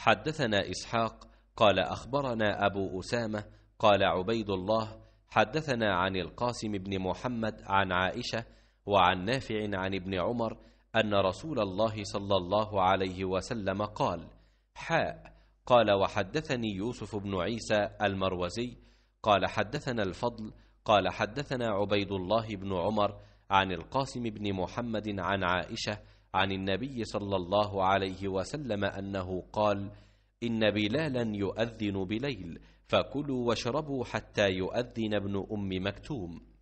حدثنا إسحاق قال أخبرنا أبو أسامة قال عبيد الله حدثنا عن القاسم بن محمد عن عائشة وعن نافع عن ابن عمر أن رسول الله صلى الله عليه وسلم قال حاء قال وحدثني يوسف بن عيسى المروزي قال حدثنا الفضل قال حدثنا عبيد الله بن عمر عن القاسم بن محمد عن عائشة عن النبي صلى الله عليه وسلم أنه قال إن بلالا يؤذن بليل فكلوا واشربوا حتى يؤذن ابن أم مكتوم